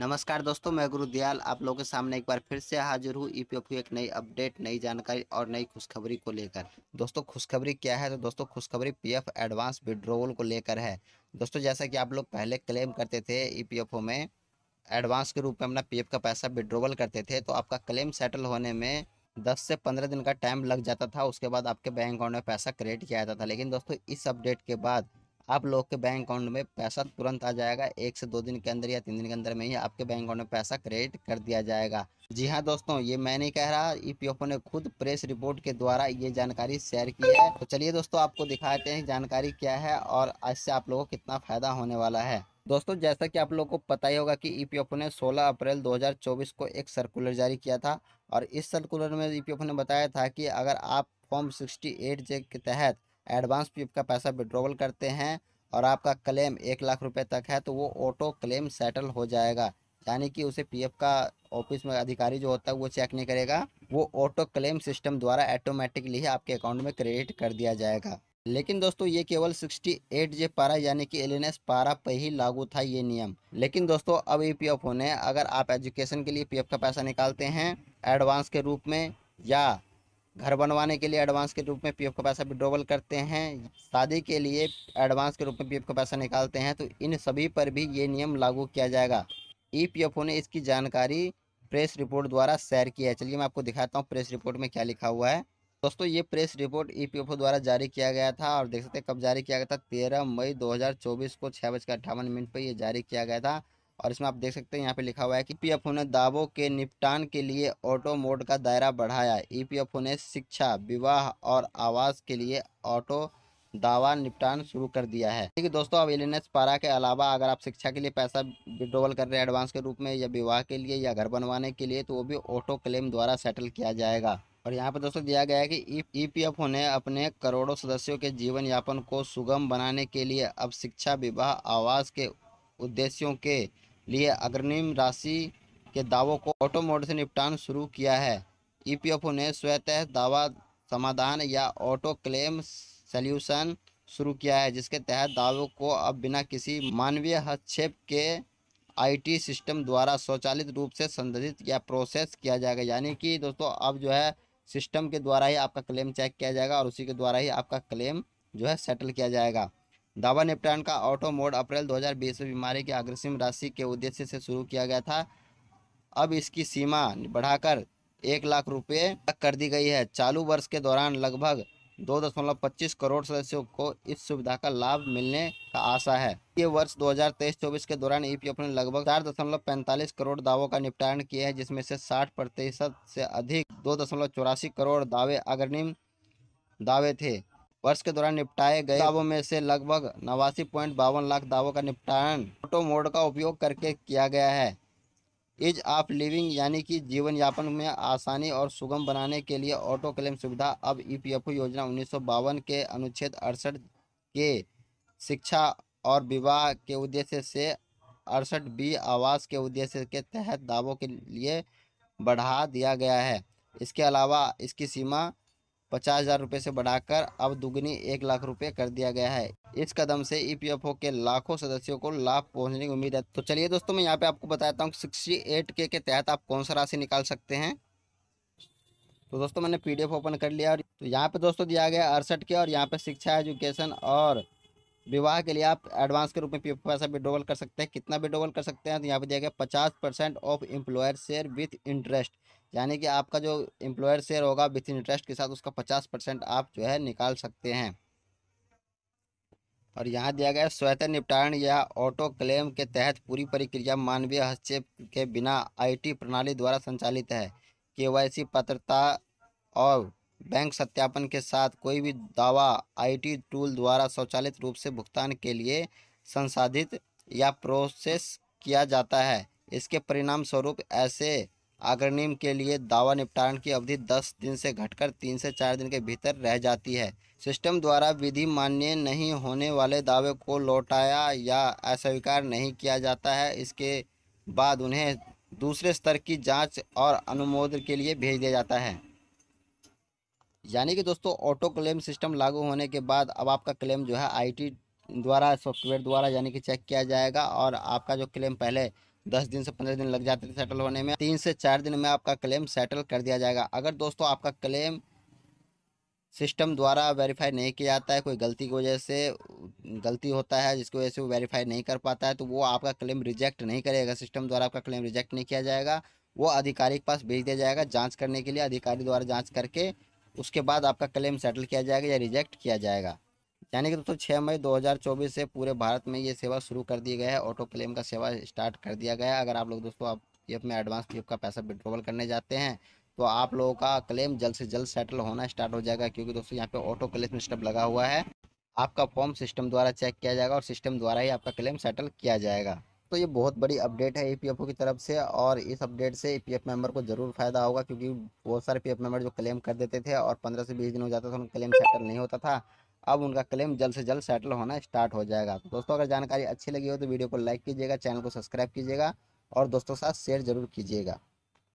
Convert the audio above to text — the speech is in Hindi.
नमस्कार दोस्तों मैं गुरु दयाल आप लोगों के सामने एक बार फिर से हाजिर हूँ ई e पी एक नई अपडेट नई जानकारी और नई खुशखबरी को लेकर दोस्तों खुशखबरी क्या है तो दोस्तों खुशखबरी पीएफ एडवांस विड्रोवल को लेकर है दोस्तों जैसा कि आप लोग पहले क्लेम करते थे ई e में एडवांस के रूप में अपना पी का पैसा विड्रोवल करते थे तो आपका क्लेम सेटल होने में दस से पंद्रह दिन का टाइम लग जाता था उसके बाद आपके बैंक अकाउंट में पैसा क्रेडिट किया जाता था लेकिन दोस्तों इस अपडेट के बाद आप लोग के बैंक अकाउंट में पैसा तुरंत आ जाएगा एक से दो दिन के अंदर या तीन दिन के अंदर में ही आपके बैंक अकाउंट में पैसा क्रेडिट कर दिया जाएगा जी हाँ दोस्तों ये मैं नहीं कह रहा ईपीएफओ ने खुद प्रेस रिपोर्ट के द्वारा ये जानकारी शेयर की है तो चलिए दोस्तों आपको दिखाते हैं जानकारी क्या है और इससे आप लोगों को कितना फायदा होने वाला है दोस्तों जैसा कि आप लोगों को पता ही होगा कि ईपीएफओ ने 16 अप्रैल 2024 को एक सर्कुलर जारी किया था और इस सर्कुलर में ईपीएफओ ने बताया था कि अगर आप फॉर्म 68 जे के तहत एडवांस पी का पैसा विड्रोवल करते हैं और आपका क्लेम एक लाख रुपए तक है तो वो ऑटो क्लेम सेटल हो जाएगा यानी कि उसे पीएफ का ऑफिस में अधिकारी जो होता है वो चेक नहीं करेगा वो ऑटो क्लेम सिस्टम द्वारा ऑटोमेटिकली ही आपके अकाउंट में क्रेडिट कर दिया जाएगा लेकिन दोस्तों ये केवल 68 जे पारा यानी कि एल पारा पर ही लागू था ये नियम लेकिन दोस्तों अब ई पी होने अगर आप एजुकेशन के लिए पी का पैसा निकालते हैं एडवांस के रूप में या घर बनवाने के लिए एडवांस के रूप में पीएफ का पैसा विड्रोवल करते हैं शादी के लिए एडवांस के रूप में पीएफ का पैसा निकालते हैं तो इन सभी पर भी ये नियम लागू किया जाएगा ईपीएफओ ने इसकी जानकारी प्रेस रिपोर्ट द्वारा शेयर की है चलिए मैं आपको दिखाता हूँ प्रेस रिपोर्ट में क्या लिखा हुआ है दोस्तों ये प्रेस रिपोर्ट ई द्वारा जारी किया गया था और देख सकते हैं कब जारी किया गया था तेरह मई दो को छः बजकर अट्ठावन मिनट पर यह जारी किया गया था और इसमें आप देख सकते हैं यहाँ पे लिखा हुआ है कि पीएफओ ने दावों के निपटान के लिए ऑटो मोड का दायरा बढ़ाया ईपीएफओ e ने शिक्षा विवाह और आवास के लिए ऑटो दावा निपटान शुरू कर दिया है है दोस्तों अब एल पारा के अलावा अगर आप शिक्षा के लिए पैसा विड्रोवल कर रहे हैं एडवांस के रूप में या विवाह के लिए या घर बनवाने के लिए तो वो भी ऑटो क्लेम द्वारा सेटल किया जाएगा और यहाँ पर दोस्तों दिया गया है कि ई पी एफ ने अपने करोड़ों सदस्यों के जीवन यापन को सुगम बनाने के लिए अब शिक्षा विवाह आवास के उद्देश्यों के लिए अग्रणिम राशि के दावों को ऑटो मोड से निपटान शुरू किया है ईपीएफओ ने स्वतः दावा समाधान या ऑटो क्लेम सल्यूशन शुरू किया है जिसके तहत दावों को अब बिना किसी मानवीय हस्तक्षेप के आईटी सिस्टम द्वारा स्वचालित रूप से संदर्भित या प्रोसेस किया जाएगा यानी कि दोस्तों अब जो है सिस्टम के द्वारा ही आपका क्लेम चेक किया जाएगा और उसी के द्वारा ही आपका क्लेम जो है सेटल किया जाएगा दावा निपटान का ऑटो मोड अप्रैल 2020 में बीमारी के अग्रसिम राशि के उद्देश्य से शुरू किया गया था अब इसकी सीमा बढ़ाकर एक लाख रुपये तक कर दी गई है चालू वर्ष के दौरान लगभग दो दशमलव पच्चीस करोड़ सदस्यों को इस सुविधा का लाभ मिलने का आशा है ये वर्ष 2023-24 के दौरान ईपीएफ e ने लगभग चार दशमलव पैंतालीस करोड़ दावों का निपटान किया है जिसमें से 60 प्रतिशत से अधिक दो दशमलव चौरासी करोड़ दावे अग्रनिम दावे थे वर्ष के दौरान निपटाए गए दावों में से लगभग नवासी पॉइंट बावन लाख दावों का निपटान ऑटो मोड का उपयोग करके किया गया है इज ऑफ लिविंग यानी कि जीवन यापन में आसानी और सुगम बनाने के लिए ऑटो क्लेम सुविधा अब ई योजना उन्नीस के अनुच्छेद अड़सठ के शिक्षा और विवाह के उद्देश्य से अड़सठ बी आवास के उद्देश्य के तहत दावों के लिए बढ़ा दिया गया है इसके अलावा इसकी सीमा पचास हज़ार रुपये से बढ़ाकर अब दुगनी एक लाख रुपए कर दिया गया है इस कदम से ईपीएफओ e के लाखों सदस्यों को लाभ पहुंचने की उम्मीद है तो चलिए दोस्तों मैं यहाँ पे आपको बताता हूँ सिक्सटी एट के के तहत आप कौन सा राशि निकाल सकते हैं तो दोस्तों मैंने पीडीएफ ओपन कर लिया और तो यहाँ पे दोस्तों दिया गया अड़सठ के और यहाँ पे शिक्षा एजुकेशन और विवाह के लिए आप एडवांस के रूप में पी पैसा विड्रोवल कर सकते हैं कितना विड्रोवल कर सकते हैं तो यहाँ पे दिया गया पचास percent of employer share with interest यानी कि आपका जो एम्प्लॉयर शेयर होगा विथ इंटरेस्ट के साथ उसका पचास परसेंट आप जो है निकाल सकते हैं और यहाँ दिया गया स्वतः निपटारण या ऑटो क्लेम के तहत पूरी प्रक्रिया मानवीय हस्तक्षेप के बिना आईटी प्रणाली द्वारा संचालित है केवाईसी पात्रता और बैंक सत्यापन के साथ कोई भी दावा आईटी टूल द्वारा स्वचालित रूप से भुगतान के लिए संसाधित या प्रोसेस किया जाता है इसके परिणाम स्वरूप ऐसे अग्रनीम के लिए दावा निपटान की अवधि 10 दिन से घटकर 3 से 4 दिन के भीतर रह जाती है सिस्टम द्वारा विधि मान्य नहीं होने वाले दावे को लौटाया या अस्वीकार नहीं किया जाता है इसके बाद उन्हें दूसरे स्तर की जांच और अनुमोदन के लिए भेज दिया जाता है यानी कि दोस्तों ऑटो क्लेम सिस्टम लागू होने के बाद अब आपका क्लेम जो है आईटी द्वारा सॉफ्टवेयर द्वारा यानी कि चेक किया जाएगा और आपका जो क्लेम पहले दस दिन से पंद्रह दिन लग जाते थे सेटल होने में तीन से चार दिन में आपका क्लेम सेटल कर दिया जाएगा अगर दोस्तों आपका क्लेम सिस्टम द्वारा वेरीफाई नहीं किया जाता है कोई गलती की वजह से गलती होता है जिसकी वजह से वो वेरीफाई नहीं कर पाता है तो वो आपका क्लेम रिजेक्ट नहीं करेगा सिस्टम द्वारा आपका क्लेम रिजेक्ट नहीं किया जाएगा वो अधिकारी के पास भेज दिया जाएगा जांच करने के लिए अधिकारी द्वारा जांच करके उसके बाद आपका क्लेम सेटल किया जाएगा या रिजेक्ट किया जाएगा यानी कि दोस्तों छः मई 2024 से पूरे भारत में ये सेवा शुरू कर दी गया है ऑटो क्लेम का सेवा स्टार्ट कर दिया गया है अगर आप लोग दोस्तों आप ये अपने एडवांस पी का पैसा विड्रोवल करने जाते हैं तो आप लोगों का क्लेम जल्द से जल्द सेटल होना स्टार्ट हो जाएगा क्योंकि दोस्तों यहाँ पे ऑटो क्लेम सिस्टम लगा हुआ है आपका फॉर्म सिस्टम द्वारा चेक किया जाएगा और सिस्टम द्वारा ही आपका क्लेम सेटल किया जाएगा तो ये बहुत बड़ी अपडेट है ई की तरफ से और इस अपडेट से ई मेंबर को ज़रूर फायदा होगा क्योंकि बहुत सारे पी मेंबर जो क्लेम कर देते थे और पंद्रह से बीस दिन हो जाता था उनका क्लेम सेटल नहीं होता था अब उनका क्लेम जल्द से जल्द सेटल होना स्टार्ट हो जाएगा तो दोस्तों अगर जानकारी अच्छी लगी हो तो वीडियो को लाइक कीजिएगा चैनल को सब्सक्राइब कीजिएगा और दोस्तों के साथ शेयर जरूर कीजिएगा